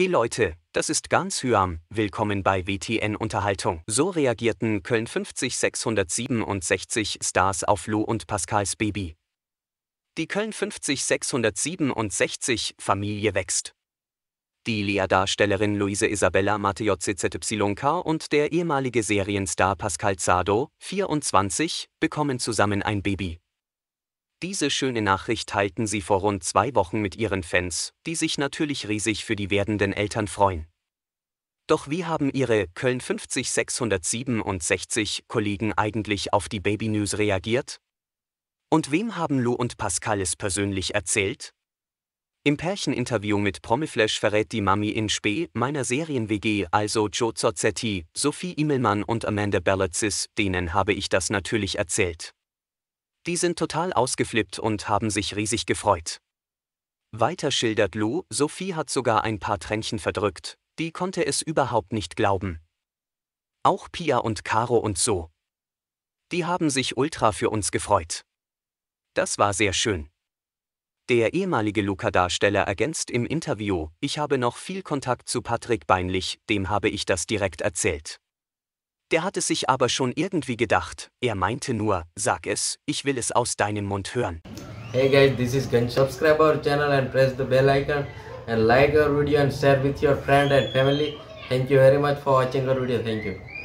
Hey Leute, das ist ganz Hyam, willkommen bei WTN Unterhaltung. So reagierten Köln 50 667 Stars auf Lou und Pascals Baby. Die Köln 50 667 Familie wächst. Die Lea-Darstellerin Luise Isabella Matejotzizyk und der ehemalige Serienstar Pascal Zado, 24, bekommen zusammen ein Baby. Diese schöne Nachricht teilten sie vor rund zwei Wochen mit ihren Fans, die sich natürlich riesig für die werdenden Eltern freuen. Doch wie haben ihre Köln 50 Kollegen eigentlich auf die Baby News reagiert? Und wem haben Lou und Pascal es persönlich erzählt? Im Pärcheninterview mit Promiflash verrät die Mami in Spee meiner Serien-WG, also Joe Zorzetti, Sophie Immelmann und Amanda Bellatzis, denen habe ich das natürlich erzählt. Die sind total ausgeflippt und haben sich riesig gefreut. Weiter schildert Lou, Sophie hat sogar ein paar Tränchen verdrückt, die konnte es überhaupt nicht glauben. Auch Pia und Caro und so. Die haben sich ultra für uns gefreut. Das war sehr schön. Der ehemalige Luca-Darsteller ergänzt im Interview, ich habe noch viel Kontakt zu Patrick Beinlich, dem habe ich das direkt erzählt. Der hat es sich aber schon irgendwie gedacht. Er meinte nur, sag es, ich will es aus deinem Mund hören. Hey guys, this is Gun. Subscribe our channel and press the bell icon and like our video and share with your friend and family. Thank you very much for watching our video. Thank you.